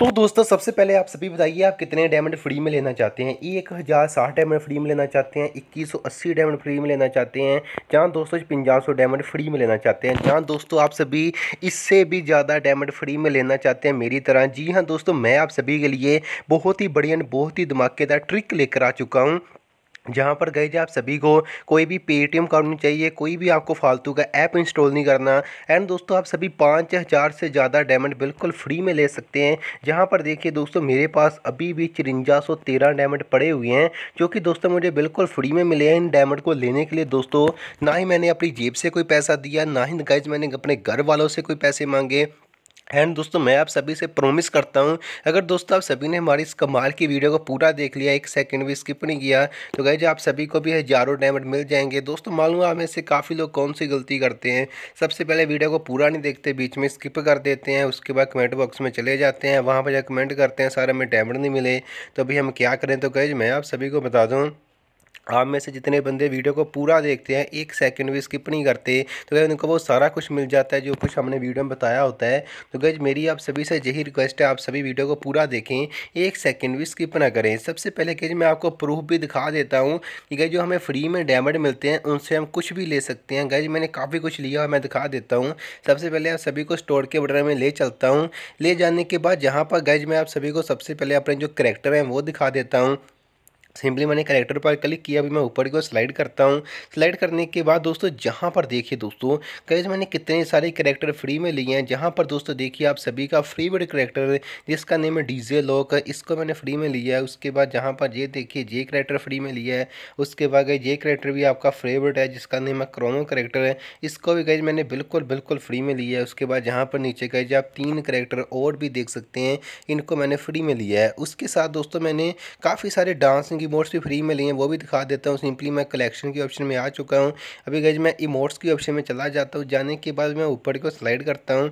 तो दोस्तों सबसे पहले आप सभी बताइए आप कितने डायमंड फ्री में लेना चाहते हैं एक हज़ार साठ डायमंड फ्री में लेना चाहते हैं इक्कीस सौ अस्सी डायमंड फ्री में लेना चाहते हैं जहाँ दोस्तों पंजाब सौ डायमंड फ्री में लेना चाहते हैं जहाँ दोस्तों आप सभी इससे भी ज़्यादा डायमंड फ्री में लेना चाहते हैं मेरी तरह जी हाँ दोस्तों मैं आप सभी के लिए बहुत ही बढ़िया बहुत ही धमाकेदार ट्रिक लेकर आ चुका हूँ जहाँ पर गए आप सभी को कोई भी पेटीएम कार्ड नहीं चाहिए कोई भी आपको फालतू का ऐप इंस्टॉल नहीं करना एंड दोस्तों आप सभी पाँच हज़ार से ज़्यादा डायमंड बिल्कुल फ्री में ले सकते हैं जहाँ पर देखिए दोस्तों मेरे पास अभी भी चिरंजा सौ तेरह डायमंड पड़े हुए हैं जो कि दोस्तों मुझे बिल्कुल फ्री में मिले हैं इन डायमंड को लेने के लिए दोस्तों ना ही मैंने अपनी जेब से कोई पैसा दिया ना ही गैज मैंने अपने घर वालों से कोई पैसे मांगे एंड दोस्तों मैं आप सभी से प्रोमिस करता हूँ अगर दोस्तों आप सभी ने हमारी इस कमाल की वीडियो को पूरा देख लिया एक सेकंड भी स्किप नहीं किया तो गए आप सभी को भी हजारों डायमंड मिल जाएंगे दोस्तों मालूम आप में से काफ़ी लोग कौन सी गलती करते हैं सबसे पहले वीडियो को पूरा नहीं देखते बीच में स्किप कर देते हैं उसके बाद कमेंट बॉक्स में चले जाते हैं वहाँ पर जब कमेंट करते हैं सारे हमें डायमंड नहीं मिले तो अभी हम क्या करें तो गए मैं आप सभी को बता दूँ आप में से जितने बंदे वीडियो को पूरा देखते हैं एक सेकंड भी स्किप नहीं करते तो गए उनको वो सारा कुछ मिल जाता है जो कुछ हमने वीडियो में बताया होता है तो गए मेरी आप सभी से यही रिक्वेस्ट है आप सभी वीडियो को पूरा देखें एक सेकंड भी स्किप ना करें सबसे पहले गज मैं आपको प्रूफ भी दिखा देता हूँ कि गए जो हमें फ्री में डायमंड मिलते हैं उनसे हम कुछ भी ले सकते हैं गए मैंने काफ़ी कुछ लिया और मैं दिखा देता हूँ सबसे पहले आप सभी को स्टोर के बटर में ले चलता हूँ ले जाने के बाद जहाँ पर गज मैं आप सभी को सबसे पहले अपने जो करेक्टर हैं वो दिखा देता हूँ सिंपली मैंने करेक्टर पर क्लिक किया अभी मैं ऊपर की ओर स्लाइड करता हूँ स्लाइड करने के बाद दोस्तों जहाँ पर देखिए दोस्तों कई मैंने कितने सारे करेक्टर फ्री में लिए हैं जहाँ पर दोस्तों देखिए आप सभी का फ्री करेक्टर जिसका नेम है डीजे लॉक इसको मैंने फ्री में लिया है उसके बाद जहाँ पर ये देखिए जे करेक्टर फ्री में लिया है उसके बाद गए ये करेक्टर भी आपका फेवरेट है जिसका नेम है क्रोमो करेक्टर है इसको भी गई मैंने बिल्कुल बिल्कुल फ्री में लिया है उसके बाद जहाँ पर नीचे गए आप तीन करेक्टर और भी देख सकते हैं इनको मैंने फ्री में लिया है उसके साथ दोस्तों मैंने काफ़ी सारे डांसिंग इमोट्स भी फ्री में लिए हैं वो भी दिखा देता हूँ सिंपली मैं कलेक्शन के ऑप्शन में आ चुका हूँ अभी गैज मैं इमोट्स के ऑप्शन में चला जाता हूँ जाने के बाद मैं ऊपर को स्लाइड करता हूँ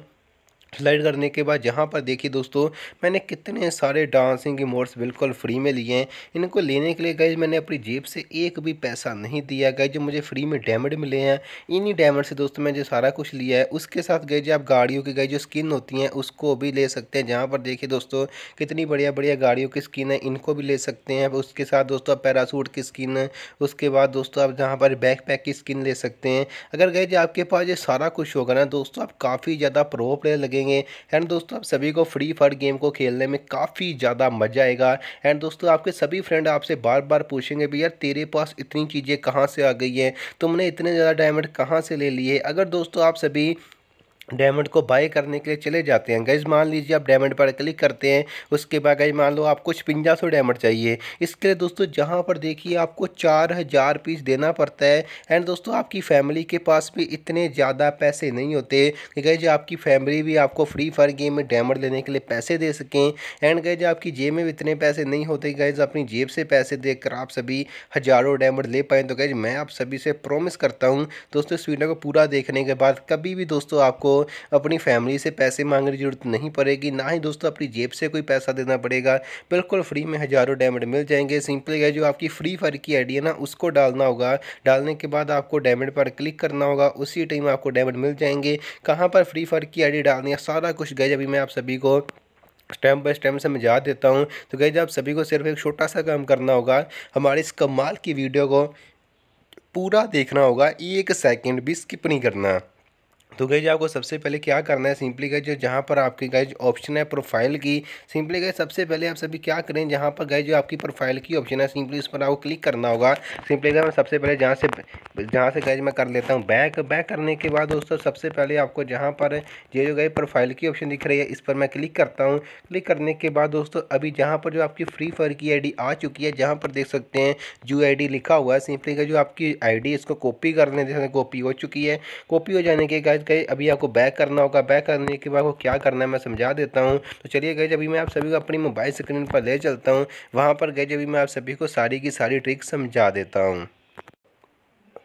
स्लाइड करने के बाद यहाँ पर देखिए दोस्तों मैंने कितने सारे डांसिंग इमोट्स बिल्कुल फ्री में लिए हैं इनको लेने के लिए गए मैंने अपनी जेब से एक भी पैसा नहीं दिया गए जो मुझे फ्री में डैमड मिले हैं इन्हीं डैमड से दोस्तों मैंने जो सारा कुछ लिया है उसके साथ गए जो आप गाड़ियों की गई जो स्किन होती हैं उसको भी ले सकते हैं जहाँ पर देखिए दोस्तों कितनी बढ़िया बढ़िया गाड़ियों की स्किन है इनको भी ले सकते हैं उसके साथ दोस्तों आप पैरासूट की स्किन उसके बाद दोस्तों आप जहाँ पर बैक पैक की स्किन ले सकते हैं अगर गए जो आपके पास ये सारा कुछ होगा ना दोस्तों आप काफ़ी ज़्यादा प्रो प्लेयर लगेंगे सकेंगे एंड दोस्तों आप सभी को फ्री फायर गेम को खेलने में काफ़ी ज़्यादा मज़ा आएगा एंड दोस्तों आपके सभी फ्रेंड आपसे बार बार पूछेंगे भी यार तेरे पास इतनी चीज़ें कहाँ से आ गई हैं तुमने इतने ज़्यादा डायमंड कहाँ से ले लिए अगर दोस्तों आप सभी डायमंड को बाय करने के लिए चले जाते हैं गैज मान लीजिए आप डायमंड पर क्लिक करते हैं उसके बाद गई मान लो आपको छपंजा सौ डायमंड चाहिए इसके लिए दोस्तों जहाँ पर देखिए आपको चार हज़ार पीस देना पड़ता है एंड दोस्तों आपकी फैमिली के पास भी इतने ज़्यादा पैसे नहीं होते कि गैज आपकी फैमिली भी आपको फ्री फायर गेम में डायमंड लेने के लिए पैसे दे सकें एंड गैज आपकी जेब में भी इतने पैसे नहीं होते गैज अपनी जेब से पैसे दे आप सभी हज़ारों डायमंड ले पाएँ तो गैज मैं आप सभी से प्रोमिस करता हूँ दोस्तों इस वीडियो को पूरा देखने के बाद कभी भी दोस्तों आपको अपनी फैमिली से पैसे मांगने की जरूरत नहीं पड़ेगी ना ही दोस्तों अपनी जेब से कोई पैसा देना पड़ेगा बिल्कुल फ्री में हज़ारों डायमंड मिल जाएंगे सिंपल है जो आपकी फ्री फायर की आईडी है ना उसको डालना होगा डालने के बाद आपको डायमंड पर क्लिक करना होगा उसी टाइम आपको डायमंड मिल जाएंगे कहाँ पर फ्री फायर की डी डालनी है सारा कुछ गए अभी मैं आप सभी को स्टेप बाय स्टेप समझा देता हूँ तो गए आप सभी को सिर्फ एक छोटा सा काम करना होगा हमारे इस कमाल की वीडियो को पूरा देखना होगा एक सेकंड भी स्किप नहीं करना तो गई आपको सबसे पहले क्या करना है सिंपली गए जो जहाँ पर आपकी गए ऑप्शन है प्रोफाइल की सिंपली गए सबसे पहले आप सभी क्या करें जहाँ पर गए जो आपकी प्रोफाइल की ऑप्शन है सिंपली उस पर आपको क्लिक करना होगा सिंपली गए सबसे पहले जहाँ से जहाँ से गए मैं कर लेता हूँ बैक बैक करने के बाद दोस्तों सबसे पहले आपको जहाँ पर ये जो गए प्रोफाइल की ऑप्शन दिख रही है इस पर मैं क्लिक करता हूँ क्लिक करने के बाद दोस्तों अभी जहाँ पर जो आपकी फ्री फायर की आई आ चुकी है जहाँ पर देख सकते हैं जू आई लिखा हुआ है सिंपली गए जो आपकी आई इसको कॉपी करने जैसे कॉपी हो चुकी है कॉपी हो जाने के गए गए अभी आपको बैक करना होगा बैक करने के बाद आपको क्या करना है मैं समझा देता हूँ तो चलिए गए जब मैं आप सभी को अपनी मोबाइल स्क्रीन पर ले चलता हूँ वहाँ पर गए जब मैं आप सभी को सारी की सारी ट्रिक समझा देता हूँ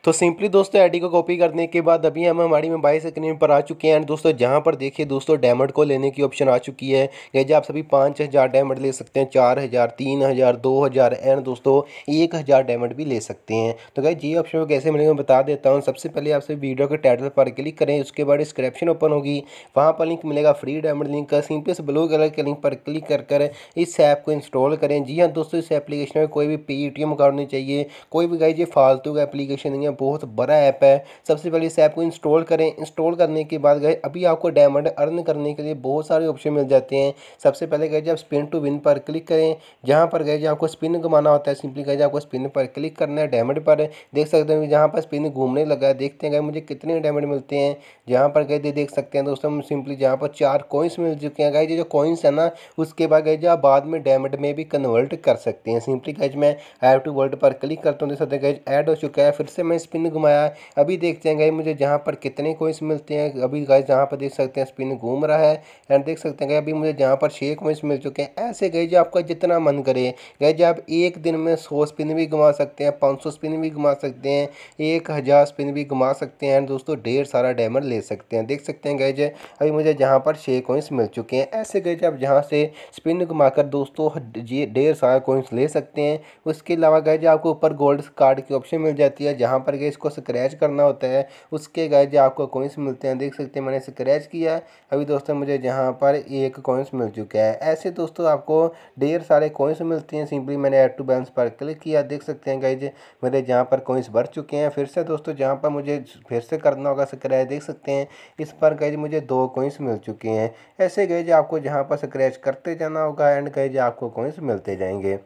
तो सिंपली दोस्तों आईडी को कॉपी करने के बाद अभी हम हमारी मोबाइल स्क्रीन पर आ चुके हैं एंड दोस्तों जहाँ पर देखिए दोस्तों डायमंड को लेने की ऑप्शन आ चुकी है गैजे आप सभी पाँच हज़ार डायमंड ले सकते हैं चार हज़ार तीन हज़ार दो हज़ार एंड दोस्तों एक हज़ार डायमंड भी ले सकते हैं तो गैज ये ऑप्शन को कैसे मिलेगा बता देता हूँ सबसे पहले आप सभी वीडियो के टाइटल पर क्लिक करें उसके बाद डिस्क्रिप्शन ओपन होगी वहाँ पर लिंक मिलेगा फ्री डायमंड लिंक का सिंपली से ब्लू कलर के लिंक पर क्लिक कर कर इस ऐप को इंस्टॉल करें जी हाँ दोस्तों इस एप्लीकेशन में कोई भी पे टी एम नहीं चाहिए कोई भी गैज जी फालतू का एप्लीकेशन नहीं हैं बहुत बड़ा ऐप है सबसे पहले इस ऐप को इंस्टॉल करें इंस्टॉल करने के बाद गए अभी आपको डायमंड अर्न करने के लिए बहुत सारे ऑप्शन मिल जाते हैं सबसे पहले गए जब स्पिन टू विन पर क्लिक करें जहाँ पर गए आपको स्पिन घुमाना होता है सिंपली गए आपको स्पिन पर क्लिक करना है डायमंड पर देख सकते हैं जहाँ पर स्पिन घूमने लगा है देखते हैं गए मुझे कितने डायमंड मिलते हैं जहाँ पर गए देख सकते हैं दोस्तों सिंपली जहाँ पर चार कॉइन्स मिल चुके हैं गए जो कॉइन्स है ना उसके बाद गए आप बाद में डायमंड में भी कन्वर्ट कर सकते हैं सिंपली गए मैं ऐप टू वर्ल्ड पर क्लिक करता हूँ देख सकते हैं गए ऐड हो चुका है फिर से मैं स्पिन घुमाया है अभी देखते हैं गए मुझे जहाँ पर कितने कोइंस मिलते हैं अभी गाइस जहाँ पर देख सकते हैं स्पिन घूम रहा है एंड देख सकते हैं गए अभी मुझे जहाँ पर छः कोइंस मिल चुके हैं ऐसे गए जो आपका जितना मन करे गए जो आप एक दिन में सौ स्पिन भी घुमा सकते हैं पाँच स्पिन भी घुमा सकते हैं एक हज़ार स्पिन भी घुमा सकते हैं एंड दोस्तों ढेर सारा डायमंड ले सकते हैं देख सकते हैं गए जो अभी मुझे जहाँ पर छः कोइंस मिल चुके हैं ऐसे गए जो आप जहाँ से स्पिन घुमाकर दोस्तों ढेर सारा कोइंस ले सकते हैं उसके अलावा गए जो आपको ऊपर गोल्ड कार्ड की ऑप्शन मिल जाती है जहाँ पर पर गए इसको स्क्रैच करना होता है उसके गए जो आपको कोइंस मिलते हैं देख सकते हैं मैंने स्क्रैच किया अभी दोस्तों मुझे यहाँ पर एक कोइंस मिल चुका है ऐसे दोस्तों आपको ढेर सारे कोइंस मिलते हैं सिंपली मैंने एड टू बैलेंस पर क्लिक किया देख सकते हैं गए मेरे जहाँ पर कोइंस भर चुके हैं फिर से दोस्तों जहाँ पर मुझे फिर से करना होगा स्क्रैच देख सकते हैं इस पर गए मुझे दो कोइंस मिल चुके हैं ऐसे गए आपको जहाँ पर स्क्रैच करते जाना होगा एंड गए आपको कोइंस मिलते जाएंगे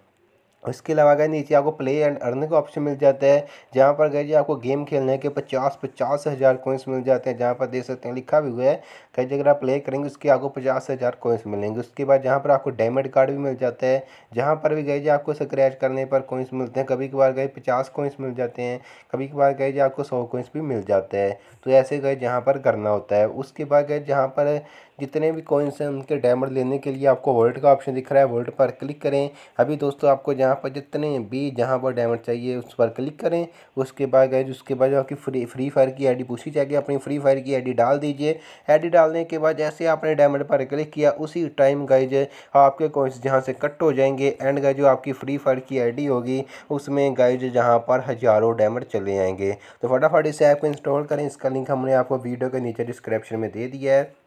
इसके अलावा गए नीचे आपको प्ले एंड अर्न का ऑप्शन मिल जाता है जहाँ पर गए जी आपको गेम खेलने के पचास पचास हज़ार कोइंस मिल जाते हैं जहाँ पर देख सकते हैं लिखा भी हुआ है कहीं अगर आप प्ले करेंगे उसके आपको पचास हज़ार कोइंस मिलेंगे उसके बाद जहाँ पर आपको डेमेड कार्ड भी मिल जाता है जहाँ पर भी गए जी आपको स्क्रैच करने पर कोइंस मिलते हैं कभी कभार गए पचास कोइंस मिल जाते हैं कभी कभार गए जी आपको सौ कोइंस भी मिल जाता है तो ऐसे गए जहाँ पर करना होता है उसके बाद गए जहाँ पर जितने भी कॉइन्स हैं उनके डैमर लेने के लिए आपको वोल्ट का ऑप्शन दिख रहा है वोल्ट पर क्लिक करें अभी दोस्तों आपको जहाँ पर जितने भी जहाँ पर डैमर चाहिए उस पर क्लिक करें उसके बाद गए उसके बाद जो आपकी फ्री फ्री फायर की आई पूछी जाएगी अपनी फ्री फायर की आई डाल दीजिए आई डालने के बाद जैसे आपने डायमंड पर क्लिक किया उसी टाइम गए आपके कॉइन्स जहाँ से कट हो जाएंगे एंड गए जो आपकी फ्री फायर की आई होगी उसमें गाइज जहाँ पर हज़ारों डैमर चले जाएंगे तो फटाफट इसे ऐप को इंस्टॉल करें इसका लिंक हमने आपको वीडियो के नीचे डिस्क्रिप्शन में दे दिया है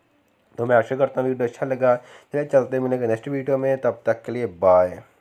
तो मैं आशा करता हूँ वीडियो अच्छा लगा तो चलते मिलेंगे नेक्स्ट वीडियो में तब तक के लिए बाय